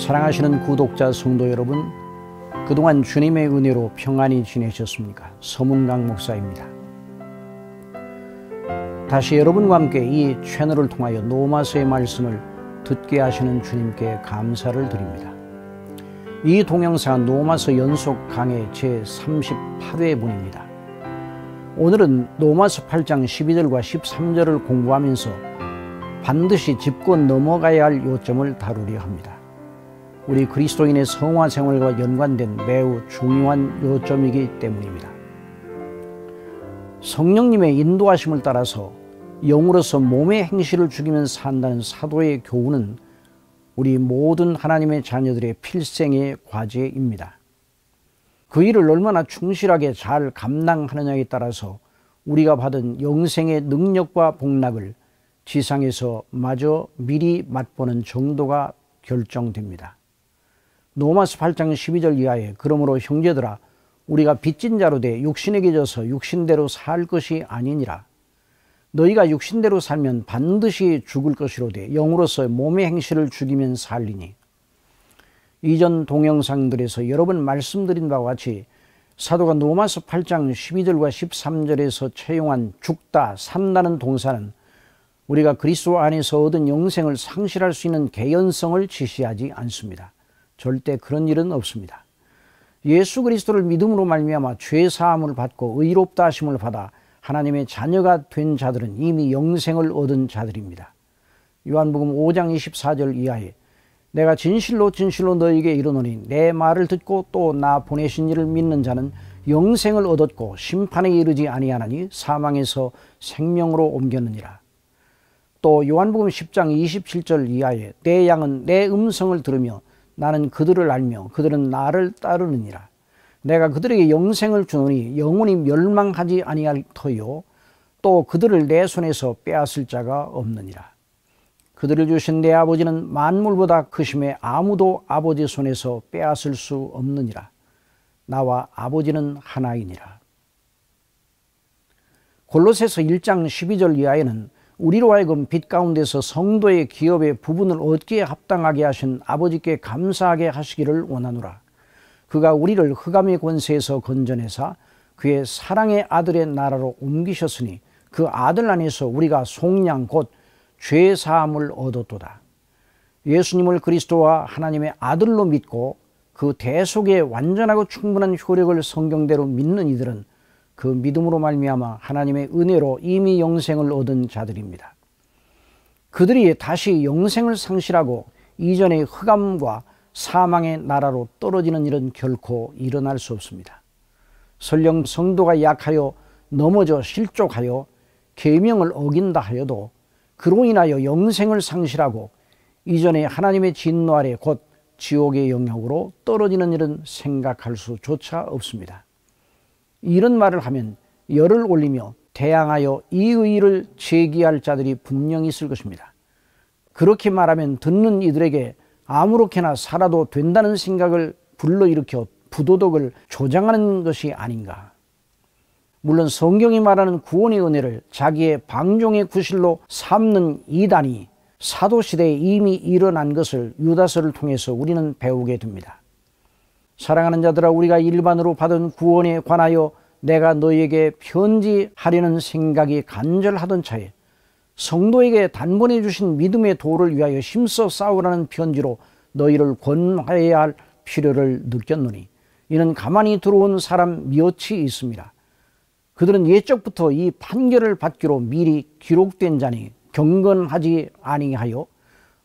사랑하시는 구독자 성도 여러분, 그동안 주님의 은혜로 평안히 지내셨습니까? 서문강 목사입니다. 다시 여러분과 함께 이 채널을 통하여 노마서의 말씀을 듣게 하시는 주님께 감사를 드립니다. 이 동영상은 노마서 연속 강의 제38회분입니다. 오늘은 노마서 8장 12절과 13절을 공부하면서 반드시 짚고 넘어가야 할 요점을 다루려 합니다. 우리 그리스도인의 성화 생활과 연관된 매우 중요한 요점이기 때문입니다. 성령님의 인도하심을 따라서 영으로서 몸의 행실을 죽이면 산다는 사도의 교훈은 우리 모든 하나님의 자녀들의 필생의 과제입니다. 그 일을 얼마나 충실하게 잘 감당하느냐에 따라서 우리가 받은 영생의 능력과 복락을 지상에서 마저 미리 맛보는 정도가 결정됩니다. 노마스 8장 12절 이하에 그러므로 형제들아 우리가 빚진 자로 돼 육신에게 져서 육신대로 살 것이 아니니라 너희가 육신대로 살면 반드시 죽을 것이로 돼 영으로서 몸의 행실을 죽이면 살리니 이전 동영상들에서 여러 번 말씀드린 바와 같이 사도가 노마스 8장 12절과 13절에서 채용한 죽다 산다는 동사는 우리가 그리스도 안에서 얻은 영생을 상실할 수 있는 개연성을 지시하지 않습니다. 절대 그런 일은 없습니다. 예수 그리스도를 믿음으로 말미암아 죄 사함을 받고 의롭다 하심을 받아 하나님의 자녀가 된 자들은 이미 영생을 얻은 자들입니다. 요한복음 5장 24절 이하에 내가 진실로 진실로 너에게 이르노니 내 말을 듣고 또 나 보내신 이를 믿는 자는 영생을 얻었고 심판에 이르지 아니하나니 사망에서 생명으로 옮겼느니라. 또 요한복음 10장 27절 이하에 내 양은 내 음성을 들으며 나는 그들을 알며 그들은 나를 따르느니라. 내가 그들에게 영생을 주노니 영원히 멸망하지 아니할 터요. 또 그들을 내 손에서 빼앗을 자가 없느니라. 그들을 주신 내 아버지는 만물보다 크심에 아무도 아버지 손에서 빼앗을 수 없느니라. 나와 아버지는 하나이니라. 골로새서 1장 12절 이하에는 우리로 하여금 빛 가운데서 성도의 기업의 부분을 얻기에 합당하게 하신 아버지께 감사하게 하시기를 원하노라. 그가 우리를 흑암의 권세에서 건전해사 그의 사랑의 아들의 나라로 옮기셨으니 그 아들 안에서 우리가 속량 곧 죄사함을 얻었도다. 예수님을 그리스도와 하나님의 아들로 믿고 그 대속의 완전하고 충분한 효력을 성경대로 믿는 이들은 그 믿음으로 말미암아 하나님의 은혜로 이미 영생을 얻은 자들입니다. 그들이 다시 영생을 상실하고 이전의 흑암과 사망의 나라로 떨어지는 일은 결코 일어날 수 없습니다. 설령 성도가 약하여 넘어져 실족하여 계명을 어긴다 하여도 그로 인하여 영생을 상실하고 이전에 하나님의 진노 아래 곧 지옥의 영역으로 떨어지는 일은 생각할 수조차 없습니다. 이런 말을 하면 열을 올리며 대항하여 이 의의를 제기할 자들이 분명히 있을 것입니다. 그렇게 말하면 듣는 이들에게 아무렇게나 살아도 된다는 생각을 불러일으켜 부도덕을 조장하는 것이 아닌가. 물론 성경이 말하는 구원의 은혜를 자기의 방종의 구실로 삼는 이단이 사도시대에 이미 일어난 것을 유다서를 통해서 우리는 배우게 됩니다. 사랑하는 자들아 우리가 일반으로 받은 구원에 관하여 내가 너희에게 편지하려는 생각이 간절하던 차에 성도에게 단번에 주신 믿음의 도를 위하여 심서 싸우라는 편지로 너희를 권하여야 할 필요를 느꼈노니 이는 가만히 들어온 사람 몇이 있습니다. 그들은 예적부터 이 판결을 받기로 미리 기록된 자니 경건하지 아니하여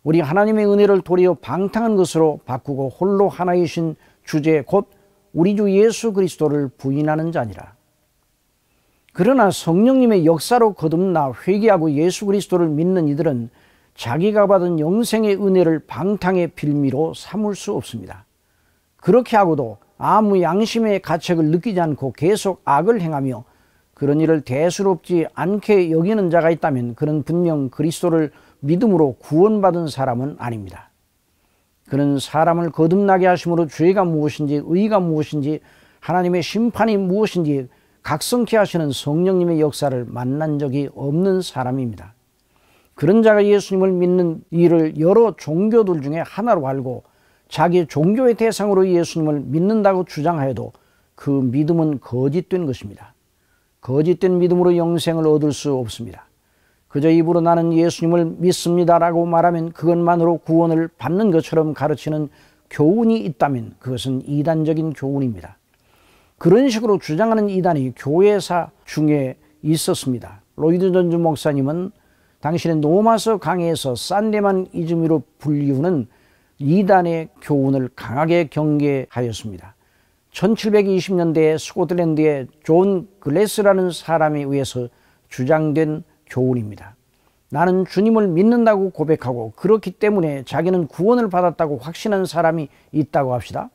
우리 하나님의 은혜를 도리어 방탕한 것으로 바꾸고 홀로 하나이신 주제 곧 우리 주 예수 그리스도를 부인하는 자니라. 그러나 성령님의 역사로 거듭나 회개하고 예수 그리스도를 믿는 이들은 자기가 받은 영생의 은혜를 방탕의 빌미로 삼을 수 없습니다. 그렇게 하고도 아무 양심의 가책을 느끼지 않고 계속 악을 행하며 그런 일을 대수롭지 않게 여기는 자가 있다면 그는 분명 그리스도를 믿음으로 구원받은 사람은 아닙니다. 그는 사람을 거듭나게 하심으로 죄가 무엇인지 의가 무엇인지 하나님의 심판이 무엇인지 각성케 하시는 성령님의 역사를 만난 적이 없는 사람입니다. 그런 자가 예수님을 믿는 일을 여러 종교들 중에 하나로 알고 자기 종교의 대상으로 예수님을 믿는다고 주장하여도 그 믿음은 거짓된 것입니다. 거짓된 믿음으로 영생을 얻을 수 없습니다. 그저 입으로 나는 예수님을 믿습니다라고 말하면 그것만으로 구원을 받는 것처럼 가르치는 교훈이 있다면 그것은 이단적인 교훈입니다. 그런 식으로 주장하는 이단이 교회사 중에 있었습니다. 로이드 전주 목사님은 당신의 노마서 강해에서 산데만 이즘으로 불리우는 이단의 교훈을 강하게 경계하였습니다. 1720년대에 스코틀랜드의 존 글래스라는 사람에 의해서 주장된 교훈입니다. 나는 주님을 믿는다고 고백하고 그렇기 때문에 자기는 구원을 받았다고 확신한 사람이 있다고 합시다.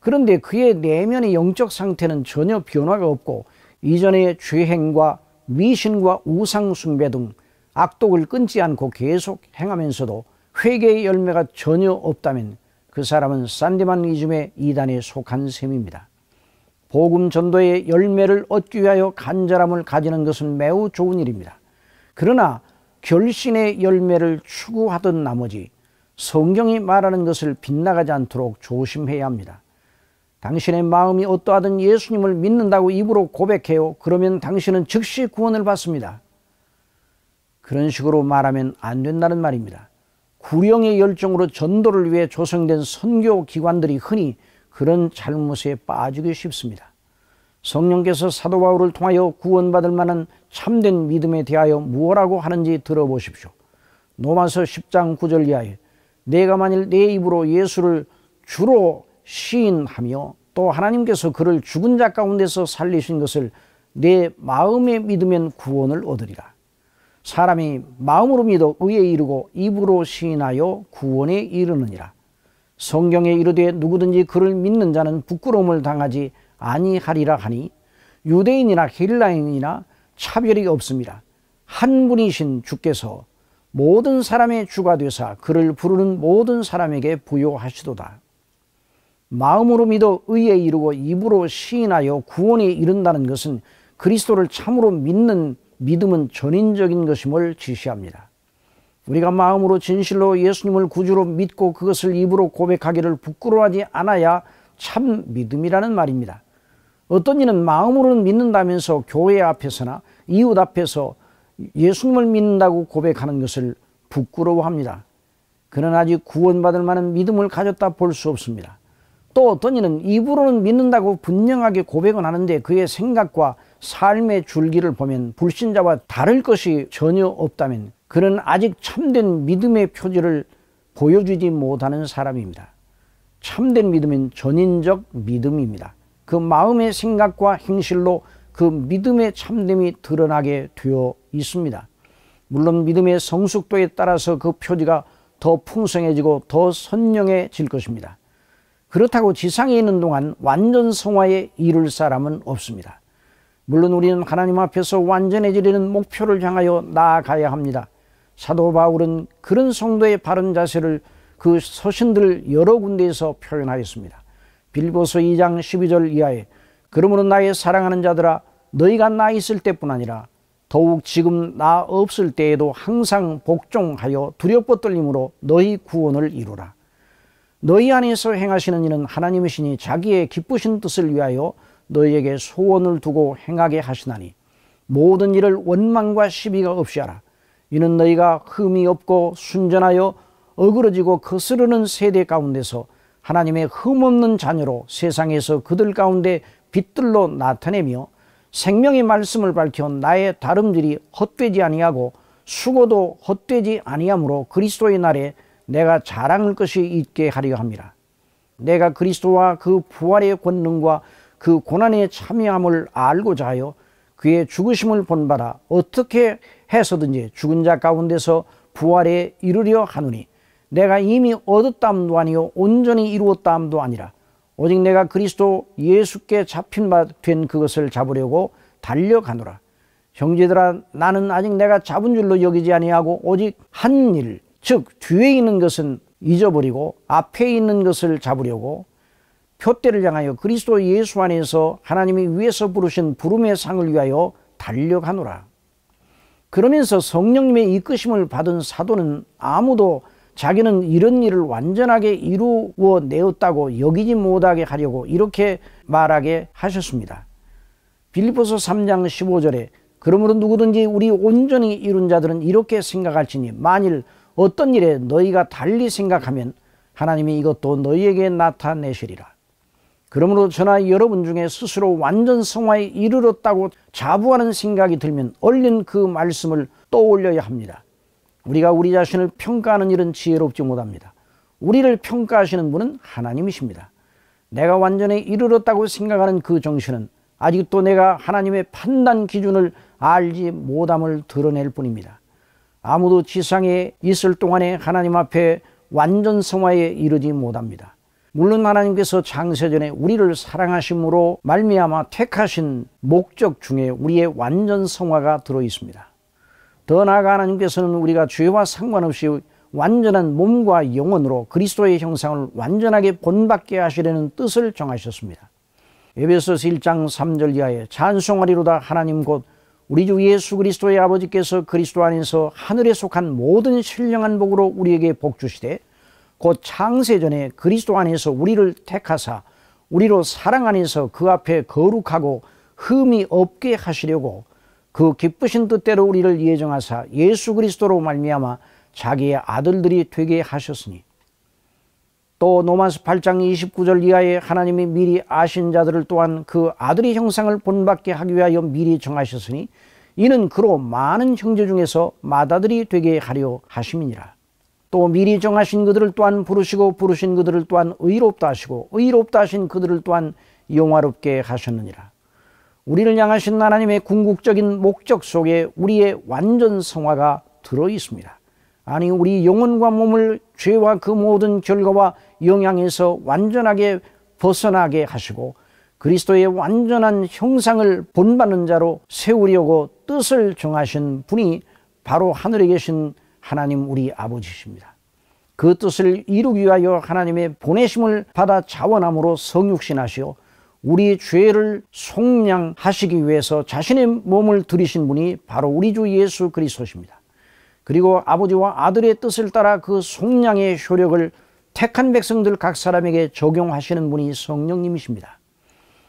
그런데 그의 내면의 영적 상태는 전혀 변화가 없고 이전의 죄행과 미신과 우상숭배 등 악독을 끊지 않고 계속 행하면서도 회개의 열매가 전혀 없다면 그 사람은 산디만이즘의 이단에 속한 셈입니다. 복음 전도의 열매를 얻기 위하여 간절함을 가지는 것은 매우 좋은 일입니다. 그러나 결신의 열매를 추구하던 나머지 성경이 말하는 것을 빗나가지 않도록 조심해야 합니다. 당신의 마음이 어떠하든 예수님을 믿는다고 입으로 고백해요. 그러면 당신은 즉시 구원을 받습니다. 그런 식으로 말하면 안 된다는 말입니다. 구령의 열정으로 전도를 위해 조성된 선교 기관들이 흔히 그런 잘못에 빠지기 쉽습니다. 성령께서 사도 바울을 통하여 구원받을 만한 참된 믿음에 대하여 무엇라고 하는지 들어보십시오. 로마서 10장 9절 이하에 내가 만일 내 입으로 예수를 주로 시인하며 또 하나님께서 그를 죽은 자 가운데서 살리신 것을 내 마음에 믿으면 구원을 얻으리라. 사람이 마음으로 믿어 의에 이르고 입으로 시인하여 구원에 이르느니라. 성경에 이르되 누구든지 그를 믿는 자는 부끄러움을 당하지 아니하리라 하니 유대인이나 헬라인이나 차별이 없습니다. 한 분이신 주께서 모든 사람의 주가 되사 그를 부르는 모든 사람에게 부여하시도다. 마음으로 믿어 의에 이르고 입으로 시인하여 구원에 이른다는 것은 그리스도를 참으로 믿는 믿음은 전인적인 것임을 지시합니다. 우리가 마음으로 진실로 예수님을 구주로 믿고 그것을 입으로 고백하기를 부끄러워하지 않아야 참 믿음이라는 말입니다. 어떤 이는 마음으로는 믿는다면서 교회 앞에서나 이웃 앞에서 예수님을 믿는다고 고백하는 것을 부끄러워합니다. 그는 아직 구원받을 만한 믿음을 가졌다 볼 수 없습니다. 또 어떤 이는 입으로는 믿는다고 분명하게 고백은 하는데 그의 생각과 삶의 줄기를 보면 불신자와 다를 것이 전혀 없다면 그는 아직 참된 믿음의 표지를 보여주지 못하는 사람입니다. 참된 믿음은 전인적 믿음입니다. 그 마음의 생각과 행실로 그 믿음의 참됨이 드러나게 되어 있습니다. 물론 믿음의 성숙도에 따라서 그 표지가 더 풍성해지고 더 선명해질 것입니다. 그렇다고 지상에 있는 동안 완전 성화에 이를 사람은 없습니다. 물론 우리는 하나님 앞에서 완전해지려는 목표를 향하여 나아가야 합니다. 사도 바울은 그런 성도의 바른 자세를 그 서신들 여러 군데에서 표현하였습니다. 빌보서 2장 12절 이하에 그러므로 나의 사랑하는 자들아 너희가 나 있을 때뿐 아니라 더욱 지금 나 없을 때에도 항상 복종하여 두렵고 떨림으로 너희 구원을 이루라. 너희 안에서 행하시는 이는 하나님이시니 자기의 기쁘신 뜻을 위하여 너희에게 소원을 두고 행하게 하시나니 모든 일을 원망과 시비가 없이 하라. 이는 너희가 흠이 없고 순전하여 어그러지고 거스르는 세대 가운데서 하나님의 흠없는 자녀로 세상에서 그들 가운데 빛들로 나타내며 생명의 말씀을 밝혀 나의 다름질이 헛되지 아니하고 수고도 헛되지 아니하므로 그리스도의 날에 내가 자랑할 것이 있게 하려 합니다. 내가 그리스도와 그 부활의 권능과 그 고난의 참여함을 알고자 하여 그의 죽으심을 본바라 어떻게 해서든지 죽은 자 가운데서 부활에 이르려 하노니 내가 이미 얻었다함도 아니요 온전히 이루었다함도 아니라 오직 내가 그리스도 예수께 잡힌 바 된 그것을 잡으려고 달려가노라 형제들아 나는 아직 내가 잡은 줄로 여기지 아니하고 오직 한 일 즉 뒤에 있는 것은 잊어버리고 앞에 있는 것을 잡으려고 표대를 향하여 그리스도 예수 안에서 하나님이 위에서 부르신 부름의 상을 위하여 달려가노라 그러면서 성령님의 이끄심을 받은 사도는 아무도 자기는 이런 일을 완전하게 이루어내었다고 여기지 못하게 하려고 이렇게 말하게 하셨습니다. 빌리포스 3장 15절에 그러므로 누구든지 우리 온전히 이룬 자들은 이렇게 생각할지니 만일 어떤 일에 너희가 달리 생각하면 하나님이 이것도 너희에게 나타내시리라. 그러므로 저나 여러분 중에 스스로 완전 성화에 이르렀다고 자부하는 생각이 들면 얼른 그 말씀을 떠올려야 합니다. 우리가 우리 자신을 평가하는 일은 지혜롭지 못합니다. 우리를 평가하시는 분은 하나님이십니다. 내가 완전히 이르렀다고 생각하는 그 정신은 아직도 내가 하나님의 판단 기준을 알지 못함을 드러낼 뿐입니다. 아무도 지상에 있을 동안에 하나님 앞에 완전 성화에 이르지 못합니다. 물론 하나님께서 장세전에 우리를 사랑하심으로 말미암아 택하신 목적 중에 우리의 완전 성화가 들어 있습니다. 더 나아가 하나님께서는 우리가 죄와 상관없이 완전한 몸과 영혼으로 그리스도의 형상을 완전하게 본받게 하시려는 뜻을 정하셨습니다. 에베소서 1장 3절 이하에 찬송하리로다 하나님 곧 우리 주 예수 그리스도의 아버지께서 그리스도 안에서 하늘에 속한 모든 신령한 복으로 우리에게 복 주시되 곧 창세 전에 그리스도 안에서 우리를 택하사 우리로 사랑 안에서 그 앞에 거룩하고 흠이 없게 하시려고 그 기쁘신 뜻대로 우리를 예정하사 예수 그리스도로 말미암아 자기의 아들들이 되게 하셨으니 또 노마스 8장 29절 이하에 하나님이 미리 아신 자들을 또한 그 아들의 형상을 본받게 하기 위하여 미리 정하셨으니 이는 그로 많은 형제 중에서 마다들이 되게 하려 하심이니라. 또 미리 정하신 그들을 또한 부르시고 부르신 그들을 또한 의롭다 하시고 의롭다 하신 그들을 또한 영화롭게 하셨느니라. 우리를 향하신 하나님의 궁극적인 목적 속에 우리의 완전 성화가 들어 있습니다. 아니 우리 영혼과 몸을 죄와 그 모든 결과와 영향에서 완전하게 벗어나게 하시고 그리스도의 완전한 형상을 본받는 자로 세우려고 뜻을 정하신 분이 바로 하늘에 계신 하나님 우리 아버지십니다. 그 뜻을 이루기 위하여 하나님의 보내심을 받아 자원함으로 성육신하시어 우리 죄를 속량하시기 위해서 자신의 몸을 들이신 분이 바로 우리 주 예수 그리스도십니다. 그리고 아버지와 아들의 뜻을 따라 그 속량의 효력을 택한 백성들 각 사람에게 적용하시는 분이 성령님이십니다.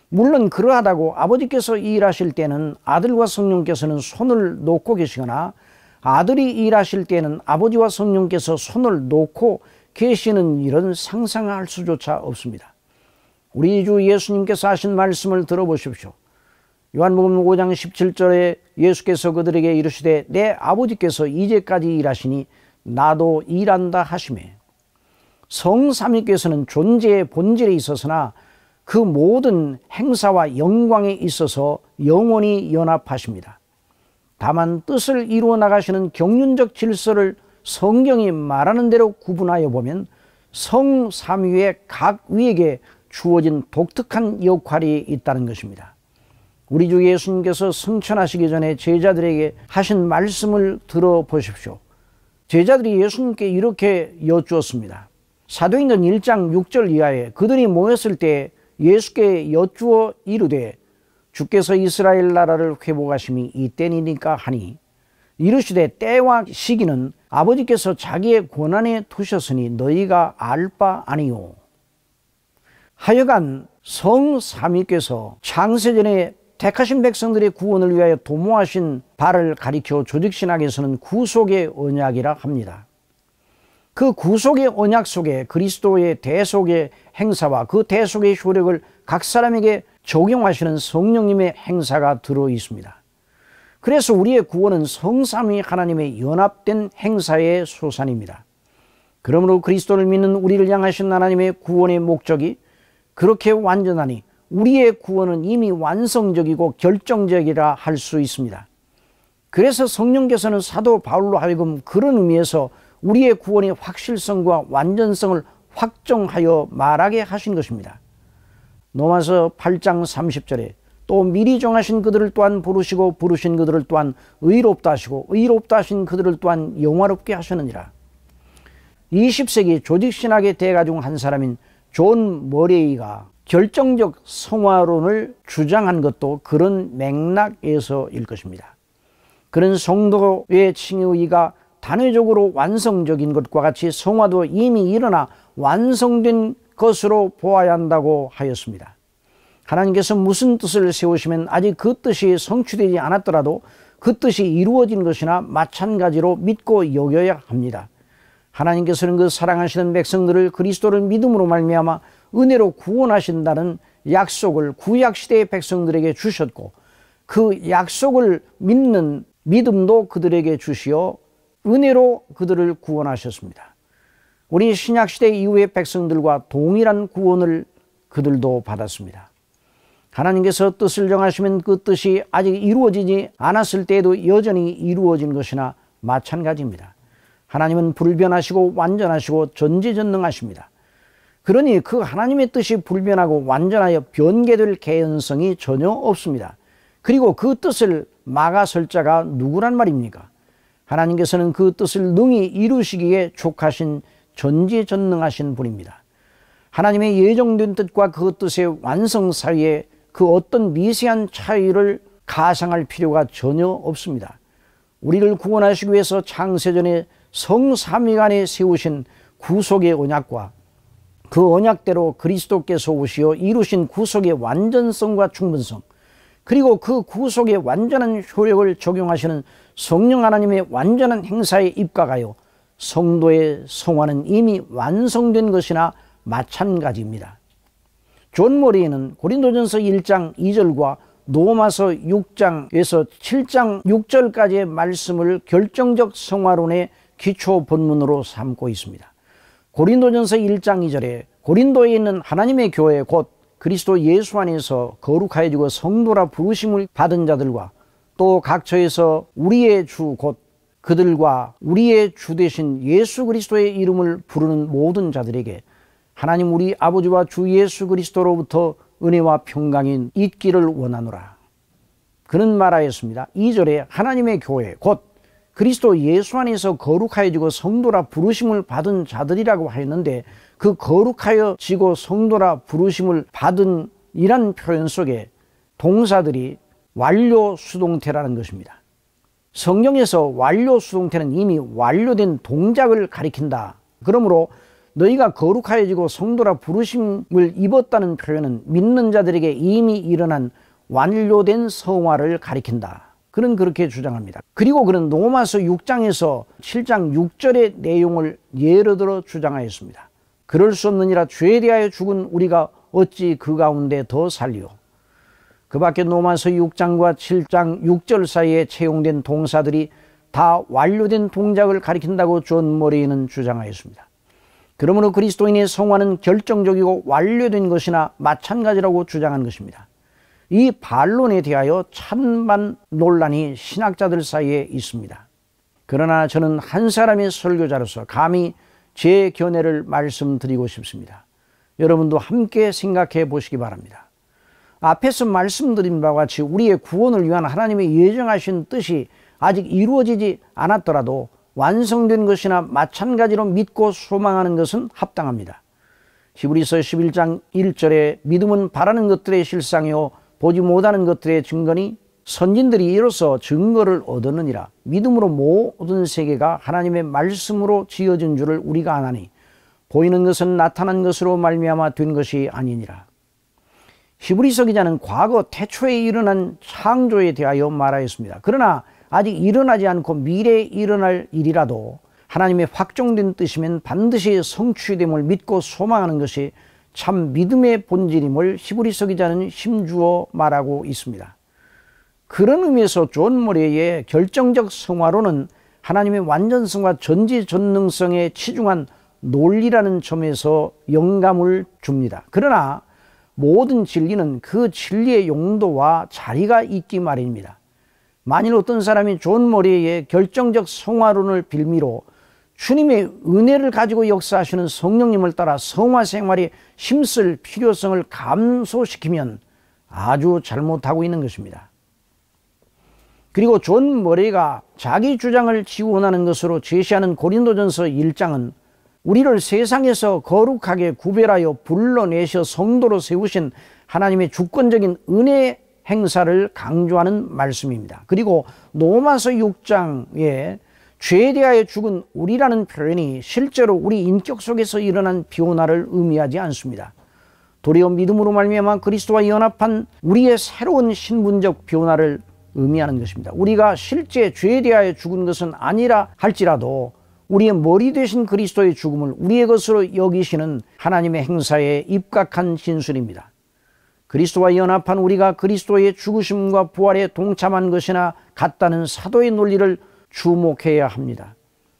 물론 그러하다고 아버지께서 일하실 때는 아들과 성령께서는 손을 놓고 계시거나 아들이 일하실 때는 아버지와 성령께서 손을 놓고 계시는 일은 상상할 수조차 없습니다. 우리 주 예수님께서 하신 말씀을 들어보십시오. 요한복음 5장 17절에 예수께서 그들에게 이르시되 내 아버지께서 이제까지 일하시니 나도 일한다 하심에 성삼위께서는 존재의 본질에 있어서나 그 모든 행사와 영광에 있어서 영원히 연합하십니다. 다만 뜻을 이루어 나가시는 경륜적 질서를 성경이 말하는 대로 구분하여 보면 성삼위의 각 위에게 주어진 독특한 역할이 있다는 것입니다. 우리 주 예수님께서 승천하시기 전에 제자들에게 하신 말씀을 들어보십시오. 제자들이 예수님께 이렇게 여쭈었습니다. 사도행전 1장 6절 이하에 그들이 모였을 때 예수께 여쭈어 이르되 주께서 이스라엘 나라를 회복하심이 이때니까 하니 이르시되 때와 시기는 아버지께서 자기의 권한에 두셨으니 너희가 알 바 아니요 하여간 성삼위께서 창세전에 택하신 백성들의 구원을 위하여 도모하신 발을 가리켜 조직신학에서는 구속의 언약이라 합니다. 그 구속의 언약 속에 그리스도의 대속의 행사와 그 대속의 효력을 각 사람에게 적용하시는 성령님의 행사가 들어 있습니다. 그래서 우리의 구원은 성삼위 하나님의 연합된 행사의 소산입니다. 그러므로 그리스도를 믿는 우리를 향하신 하나님의 구원의 목적이 그렇게 완전하니 우리의 구원은 이미 완성적이고 결정적이라 할 수 있습니다. 그래서 성령께서는 사도 바울로 하여금 그런 의미에서 우리의 구원의 확실성과 완전성을 확정하여 말하게 하신 것입니다. 로마서 8장 30절에 또 미리 정하신 그들을 또한 부르시고 부르신 그들을 또한 의롭다 하시고 의롭다 하신 그들을 또한 영화롭게 하셨느니라. 20세기 조직신학의 대가중 한 사람인 존 머레이가 결정적 성화론을 주장한 것도 그런 맥락에서일 것입니다. 그런 성도의 칭의가 단회적으로 완성적인 것과 같이 성화도 이미 일어나 완성된 것으로 보아야 한다고 하였습니다. 하나님께서 무슨 뜻을 세우시면 아직 그 뜻이 성취되지 않았더라도 그 뜻이 이루어진 것이나 마찬가지로 믿고 여겨야 합니다. 하나님께서는 그 사랑하시는 백성들을 그리스도를 믿음으로 말미암아 은혜로 구원하신다는 약속을 구약 시대의 백성들에게 주셨고 그 약속을 믿는 믿음도 그들에게 주시어 은혜로 그들을 구원하셨습니다. 우리 신약 시대 이후의 백성들과 동일한 구원을 그들도 받았습니다. 하나님께서 뜻을 정하시면 그 뜻이 아직 이루어지지 않았을 때에도 여전히 이루어진 것이나 마찬가지입니다. 하나님은 불변하시고 완전하시고 전지전능하십니다. 그러니 그 하나님의 뜻이 불변하고 완전하여 변개될 개연성이 전혀 없습니다. 그리고 그 뜻을 막아설 자가 누구란 말입니까? 하나님께서는 그 뜻을 능히 이루시기에 족하신 전지전능하신 분입니다. 하나님의 예정된 뜻과 그 뜻의 완성 사이에 그 어떤 미세한 차이를 가상할 필요가 전혀 없습니다. 우리를 구원하시기 위해서 창세전에 성삼위간에 세우신 구속의 언약과 그 언약대로 그리스도께서 오시어 이루신 구속의 완전성과 충분성 그리고 그 구속의 완전한 효력을 적용하시는 성령 하나님의 완전한 행사에 입각하여 성도의 성화는 이미 완성된 것이나 마찬가지입니다. 존 모리는 고린도전서 1장 2절과 노마서 6장에서 7장 6절까지의 말씀을 결정적 성화론의 기초 본문으로 삼고 있습니다. 고린도전서 1장 2절에 고린도에 있는 하나님의 교회 곧 그리스도 예수 안에서 거룩하여지고 성도라 부르심을 받은 자들과 또 각처에서 우리의 주 곧 그들과 우리의 주 대신 예수 그리스도의 이름을 부르는 모든 자들에게 하나님 우리 아버지와 주 예수 그리스도로부터 은혜와 평강이 있기를 원하노라. 그는 말하였습니다. 2절에 하나님의 교회 곧 그리스도 예수 안에서 거룩하여지고 성도라 부르심을 받은 자들이라고 하였는데 그 거룩하여지고 성도라 부르심을 받은 이란 표현 속에 동사들이 완료 수동태라는 것입니다. 성경에서 완료 수동태는 이미 완료된 동작을 가리킨다. 그러므로 너희가 거룩하여지고 성도라 부르심을 입었다는 표현은 믿는 자들에게 이미 일어난 완료된 성화를 가리킨다. 그는 그렇게 주장합니다. 그리고 그는 로마서 6장에서 7장 6절의 내용을 예로 들어 주장하였습니다. 그럴 수 없느니라 죄에 대하여 죽은 우리가 어찌 그 가운데 더 살리오. 그 밖에 로마서 6장과 7장 6절 사이에 채용된 동사들이 다 완료된 동작을 가리킨다고 존 모레이는 주장하였습니다. 그러므로 그리스도인의 성화는 결정적이고 완료된 것이나 마찬가지라고 주장한 것입니다. 이 반론에 대하여 찬반 논란이 신학자들 사이에 있습니다. 그러나 저는 한 사람의 설교자로서 감히 제 견해를 말씀드리고 싶습니다. 여러분도 함께 생각해 보시기 바랍니다. 앞에서 말씀드린 바와 같이 우리의 구원을 위한 하나님의 예정하신 뜻이 아직 이루어지지 않았더라도 완성된 것이나 마찬가지로 믿고 소망하는 것은 합당합니다. 히브리서 11장 1절에 믿음은 바라는 것들의 실상이요 보지 못하는 것들의 증거니 선진들이 이로써 증거를 얻었느니라 믿음으로 모든 세계가 하나님의 말씀으로 지어진 줄을 우리가 아나니 보이는 것은 나타난 것으로 말미암아 된 것이 아니니라 히브리서 기자는 과거 태초에 일어난 창조에 대하여 말하였습니다 그러나 아직 일어나지 않고 미래에 일어날 일이라도 하나님의 확정된 뜻이면 반드시 성취됨을 믿고 소망하는 것이 참 믿음의 본질임을 히브리서 기자는 심주어 말하고 있습니다. 그런 의미에서 존 모레의 결정적 성화로는 하나님의 완전성과 전지전능성에 치중한 논리라는 점에서 영감을 줍니다. 그러나 모든 진리는 그 진리의 용도와 자리가 있기 마련입니다. 만일 어떤 사람이 존 모레의 결정적 성화론을 빌미로 주님의 은혜를 가지고 역사하시는 성령님을 따라 성화 생활이 힘쓸 필요성을 감소시키면 아주 잘못하고 있는 것입니다. 그리고 존 머레가 자기 주장을 지원하는 것으로 제시하는 고린도전서 1장은 우리를 세상에서 거룩하게 구별하여 불러내셔 성도로 세우신 하나님의 주권적인 은혜 행사를 강조하는 말씀입니다. 그리고 노마서 6장에 죄에 대하여 죽은 우리라는 표현이 실제로 우리 인격 속에서 일어난 변화를 의미하지 않습니다. 도리어 믿음으로 말미암아 그리스도와 연합한 우리의 새로운 신분적 변화를 의미하는 것입니다. 우리가 실제 죄에 대하여 죽은 것은 아니라 할지라도 우리의 머리 대신 그리스도의 죽음을 우리의 것으로 여기시는 하나님의 행사에 입각한 진술입니다. 그리스도와 연합한 우리가 그리스도의 죽으심과 부활에 동참한 것이나 같다는 사도의 논리를 주목해야 합니다.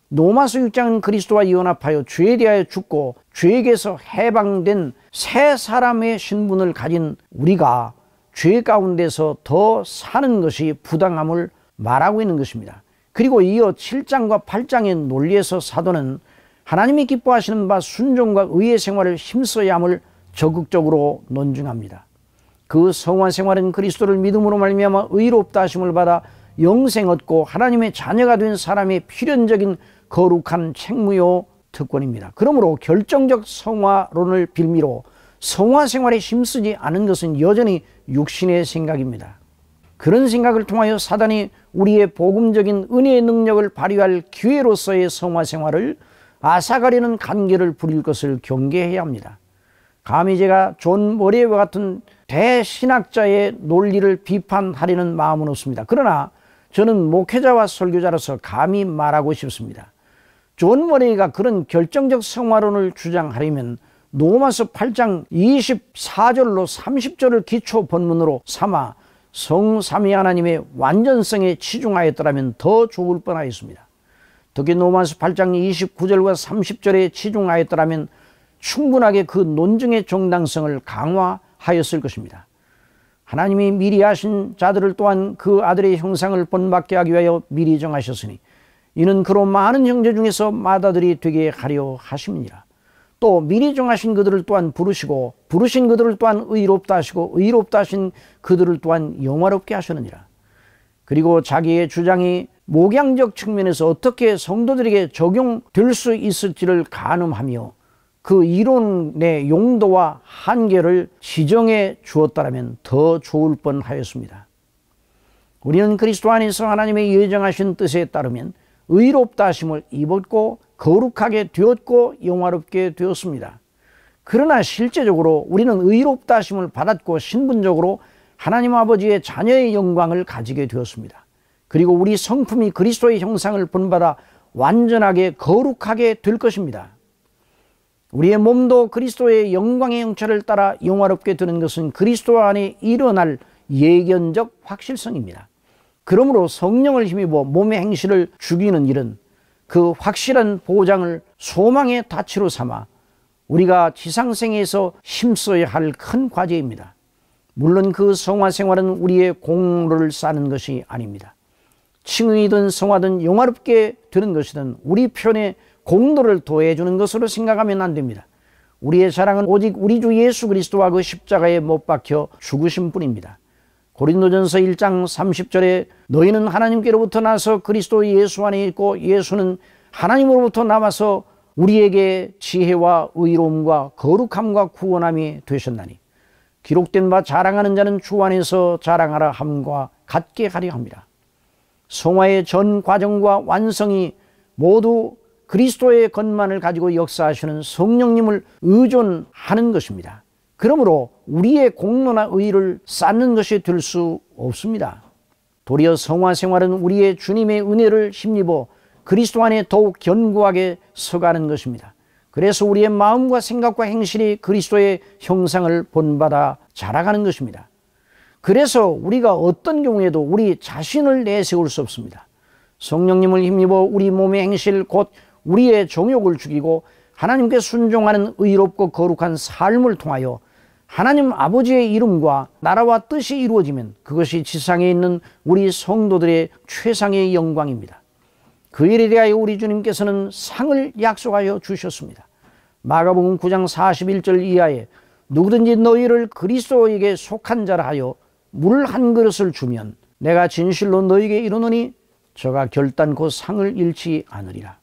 노마서 6장은 그리스도와 연합하여 죄에 대하여 죽고 죄에게서 해방된 새 사람의 신분을 가진 우리가 죄 가운데서 더 사는 것이 부당함을 말하고 있는 것입니다. 그리고 이어 7장과 8장의 논리에서 사도는 하나님이 기뻐하시는 바 순종과 의의 생활을 힘써야 함을 적극적으로 논증합니다. 그 성화 생활은 그리스도를 믿음으로 말미암아 의롭다 하심을 받아 영생 얻고 하나님의 자녀가 된 사람의 필연적인 거룩한 책무요 특권입니다. 그러므로 결정적 성화론을 빌미로 성화 생활에 힘쓰지 않은 것은 여전히 육신의 생각입니다. 그런 생각을 통하여 사단이 우리의 복음적인 은혜의 능력을 발휘할 기회로서의 성화 생활을 아사가리는 간계를 부릴 것을 경계해야 합니다. 감히 제가 존 머리와 같은 대신학자의 논리를 비판하려는 마음은 없습니다. 그러나 저는 목회자와 설교자로서 감히 말하고 싶습니다. 존 머레이가 그런 결정적 성화론을 주장하려면 노마서 8장 24절로 30절을 기초 본문으로 삼아 성삼위 하나님의 완전성에 치중하였더라면 더 좋을 뻔하였습니다. 특히 노마서 8장 29절과 30절에 치중하였더라면 충분하게 그 논증의 정당성을 강화하였을 것입니다. 하나님이 미리 하신 자들을 또한 그 아들의 형상을 본받게 하기 위하여 미리 정하셨으니 이는 그로 많은 형제 중에서 마다들이 되게 하려 하심이니라. 또 미리 정하신 그들을 또한 부르시고 부르신 그들을 또한 의롭다 하시고 의롭다 하신 그들을 또한 영화롭게 하시느니라. 그리고 자기의 주장이 목양적 측면에서 어떻게 성도들에게 적용될 수 있을지를 가늠하며 그 이론의 용도와 한계를 지정해 주었다면 더 좋을 뻔 하였습니다. 우리는 그리스도 안에서 하나님의 예정하신 뜻에 따르면 의롭다 하심을 입었고 거룩하게 되었고 영화롭게 되었습니다. 그러나 실제적으로 우리는 의롭다 하심을 받았고 신분적으로 하나님 아버지의 자녀의 영광을 가지게 되었습니다. 그리고 우리 성품이 그리스도의 형상을 본받아 완전하게 거룩하게 될 것입니다. 우리의 몸도 그리스도의 영광의 형체를 따라 영화롭게 되는 것은 그리스도 안에 일어날 예견적 확실성입니다. 그러므로 성령을 힘입어 몸의 행실을 죽이는 일은 그 확실한 보장을 소망의 다치로 삼아 우리가 지상생에서 힘써야 할 큰 과제입니다. 물론 그 성화 생활은 우리의 공로를 쌓는 것이 아닙니다. 칭의든 성화든 영화롭게 되는 것이든 우리 편에 공로를 도해 주는 것으로 생각하면 안 됩니다. 우리의 사랑은 오직 우리 주 예수 그리스도와 그 십자가에 못 박혀 죽으신 뿐입니다. 고린도전서 1장 30절에 너희는 하나님께로부터 나서 그리스도 예수 안에 있고 예수는 하나님으로부터 남아서 우리에게 지혜와 의로움과 거룩함과 구원함이 되셨나니 기록된 바 자랑하는 자는 주 안에서 자랑하라 함과 같게 하려 합니다. 성화의 전 과정과 완성이 모두 그리스도의 것만을 가지고 역사하시는 성령님을 의존하는 것입니다. 그러므로 우리의 공로나 의를 쌓는 것이 될 수 없습니다. 도리어 성화 생활은 우리의 주님의 은혜를 힘입어 그리스도 안에 더욱 견고하게 서가는 것입니다. 그래서 우리의 마음과 생각과 행실이 그리스도의 형상을 본받아 자라가는 것입니다. 그래서 우리가 어떤 경우에도 우리 자신을 내세울 수 없습니다. 성령님을 힘입어 우리 몸의 행실 곧 우리의 정욕을 죽이고 하나님께 순종하는 의롭고 거룩한 삶을 통하여 하나님 아버지의 이름과 나라와 뜻이 이루어지면 그것이 지상에 있는 우리 성도들의 최상의 영광입니다. 그 일에 대하여 우리 주님께서는 상을 약속하여 주셨습니다. 마가복음 9장 41절 이하에 누구든지 너희를 그리스도에게 속한 자라 하여 물 한 그릇을 주면 내가 진실로 너희에게 이르노니 저가 결단코 상을 잃지 않으리라.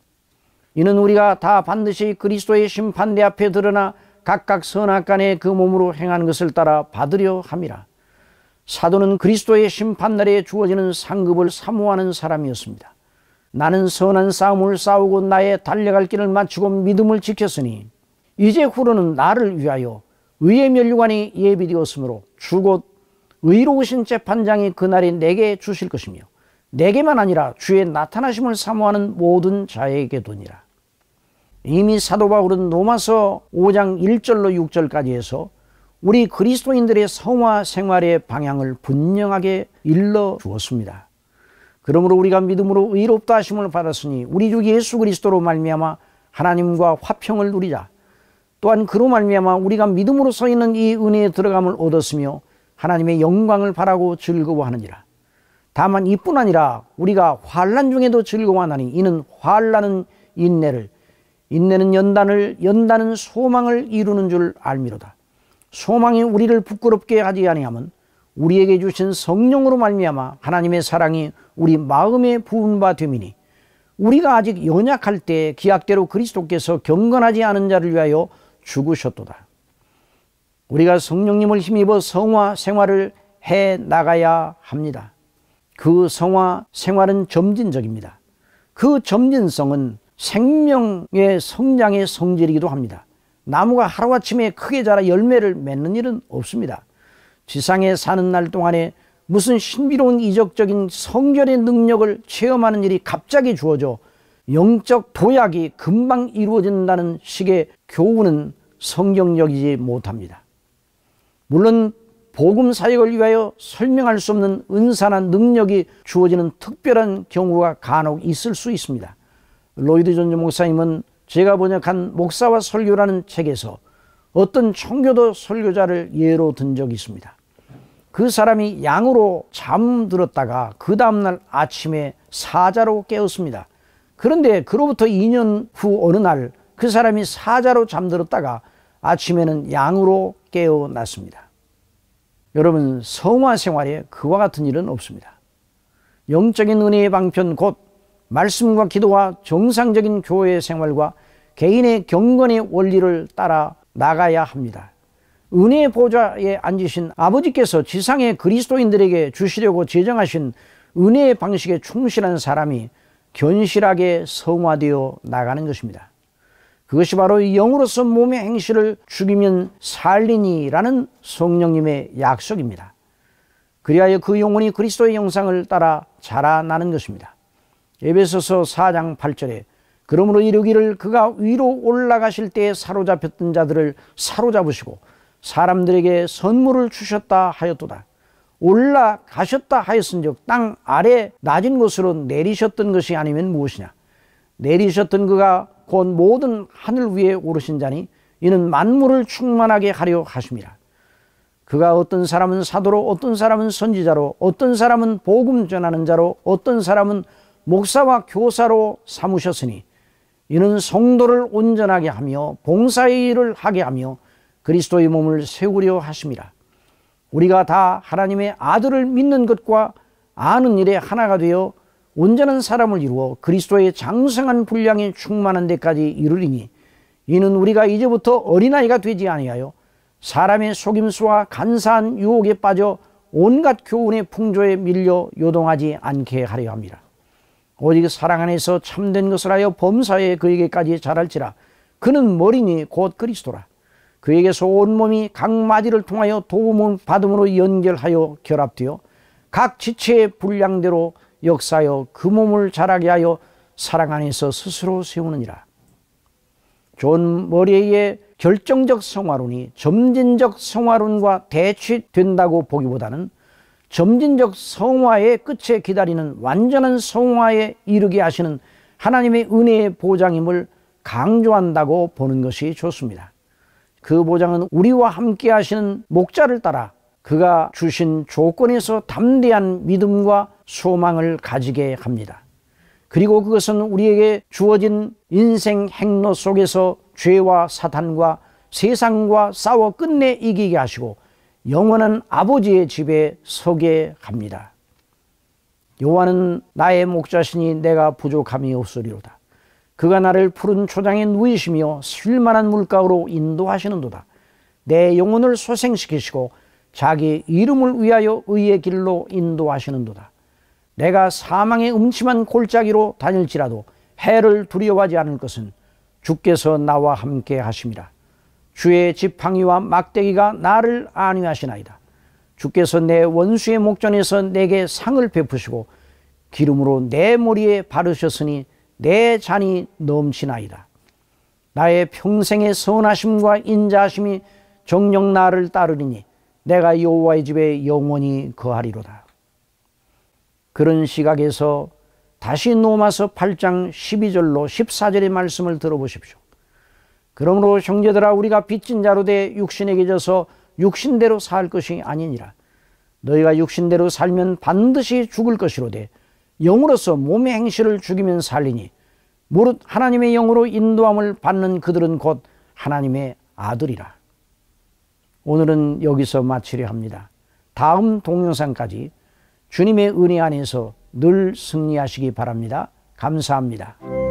이는 우리가 다 반드시 그리스도의 심판대 앞에 드러나 각각 선악간에 그 몸으로 행한 것을 따라 받으려 함이라. 사도는 그리스도의 심판날에 주어지는 상급을 사모하는 사람이었습니다. 나는 선한 싸움을 싸우고 나의 달려갈 길을 마치고 믿음을 지켰으니 이제 후로는 나를 위하여 의의 면류관이 예비되었으므로 주곧 의로우신 재판장이 그날에 내게 주실 것이며 내게만 아니라 주의 나타나심을 사모하는 모든 자에게 도니라. 이미 사도 바울은 로마서 5장 1절로 6절까지 해서 우리 그리스도인들의 성화 생활의 방향을 분명하게 일러 주었습니다. 그러므로 우리가 믿음으로 의롭다 하심을 받았으니 우리 주 예수 그리스도로 말미암아 하나님과 화평을 누리자. 또한 그로 말미암아 우리가 믿음으로 서 있는 이 은혜의 들어감을 얻었으며 하나님의 영광을 바라고 즐거워하느니라. 다만 이뿐 아니라 우리가 환란 중에도 즐거워하나니 이는 환란은 인내를 인내는 연단을 연단은 소망을 이루는 줄 알미로다. 소망이 우리를 부끄럽게 하지 아니함은 우리에게 주신 성령으로 말미암아 하나님의 사랑이 우리 마음에 부은 바 됨이니 우리가 아직 연약할 때 기약대로 그리스도께서 경건하지 않은 자를 위하여 죽으셨도다. 우리가 성령님을 힘입어 성화 생활을 해 나가야 합니다. 그 성화 생활은 점진적입니다. 그 점진성은 생명의 성장의 성질이기도 합니다. 나무가 하루아침에 크게 자라 열매를 맺는 일은 없습니다. 지상에 사는 날 동안에 무슨 신비로운 이적적인 성결의 능력을 체험하는 일이 갑자기 주어져 영적 도약이 금방 이루어진다는 식의 교훈은 성경적이지 못합니다. 물론 복음 사역을 위하여 설명할 수 없는 은사나 능력이 주어지는 특별한 경우가 간혹 있을 수 있습니다. 로이드 전주 목사님은 제가 번역한 목사와 설교라는 책에서 어떤 청교도 설교자를 예로 든 적이 있습니다. 그 사람이 양으로 잠들었다가 그 다음날 아침에 사자로 깨웠습니다 그런데 그로부터 2년 후 어느 날 그 사람이 사자로 잠들었다가 아침에는 양으로 깨어났습니다. 여러분 성화 생활에 그와 같은 일은 없습니다. 영적인 은혜의 방편 곧 말씀과 기도와 정상적인 교회 생활과 개인의 경건의 원리를 따라 나가야 합니다. 은혜 보좌에 앉으신 아버지께서 지상의 그리스도인들에게 주시려고 제정하신 은혜의 방식에 충실한 사람이 견실하게 성화되어 나가는 것입니다. 그것이 바로 영으로서 몸의 행실을 죽이면 살리니라는 성령님의 약속입니다. 그리하여 그 영혼이 그리스도의 영상을 따라 자라나는 것입니다. 에베소서 4장 8절에 그러므로 이르기를 그가 위로 올라가실 때에 사로잡혔던 자들을 사로잡으시고 사람들에게 선물을 주셨다 하였도다. 올라가셨다 하였은즉 땅 아래 낮은 곳으로 내리셨던 것이 아니면 무엇이냐? 내리셨던 그가 곧 모든 하늘 위에 오르신 자니 이는 만물을 충만하게 하려 하십니다 그가 어떤 사람은 사도로 어떤 사람은 선지자로 어떤 사람은 복음 전하는 자로 어떤 사람은 목사와 교사로 삼으셨으니 이는 성도를 온전하게 하며 봉사의 일을 하게 하며 그리스도의 몸을 세우려 하십이라 우리가 다 하나님의 아들을 믿는 것과 아는 일에 하나가 되어 온전한 사람을 이루어 그리스도의 장성한 분량이 충만한 데까지 이르리니 이는 우리가 이제부터 어린아이가 되지 아니하여 사람의 속임수와 간사한 유혹에 빠져 온갖 교훈의 풍조에 밀려 요동하지 않게 하려 합니다. 오직 사랑 안에서 참된 것을 하여 범사에 그에게까지 자랄지라 그는 머리니 곧 그리스도라 그에게서 온몸이 각 마디를 통하여 도움을 받음으로 연결하여 결합되어 각 지체의 분량대로 역사하여 그 몸을 자라게 하여 사랑 안에서 스스로 세우느니라 존 머리의 결정적 성화론이 점진적 성화론과 대치된다고 보기보다는 점진적 성화의 끝에 기다리는 완전한 성화에 이르게 하시는 하나님의 은혜의 보장임을 강조한다고 보는 것이 좋습니다. 그 보장은 우리와 함께 하시는 목자를 따라 그가 주신 조건에서 담대한 믿음과 소망을 가지게 합니다. 그리고 그것은 우리에게 주어진 인생 행로 속에서 죄와 사탄과 세상과 싸워 끝내 이기게 하시고 영원한 아버지의 집에 서게 합니다. 요한은 나의 목자신이 내가 부족함이 없으리로다. 그가 나를 푸른 초장에 누이시며 쉴만한 물가로 인도하시는도다. 내 영혼을 소생시키시고 자기 이름을 위하여 의의 길로 인도하시는도다. 내가 사망의 음침한 골짜기로 다닐지라도 해를 두려워하지 않을 것은 주께서 나와 함께 하심이라. 주의 지팡이와 막대기가 나를 안위하시나이다. 주께서 내 원수의 목전에서 내게 상을 베푸시고 기름으로 내 머리에 바르셨으니 내 잔이 넘치나이다. 나의 평생의 선하심과 인자심이 정령 나를 따르리니 내가 여호와의 집에 영원히 거하리로다. 그런 시각에서 다시 노마서 8장 12절로 14절의 말씀을 들어보십시오. 그러므로 형제들아 우리가 빚진 자로 되 육신에게 져서 육신대로 살 것이 아니니라. 너희가 육신대로 살면 반드시 죽을 것이로돼 영으로서 몸의 행실을 죽이면 살리니 무릇 하나님의 영으로 인도함을 받는 그들은 곧 하나님의 아들이라. 오늘은 여기서 마치려 합니다. 다음 동영상까지 주님의 은혜 안에서 늘 승리하시기 바랍니다. 감사합니다.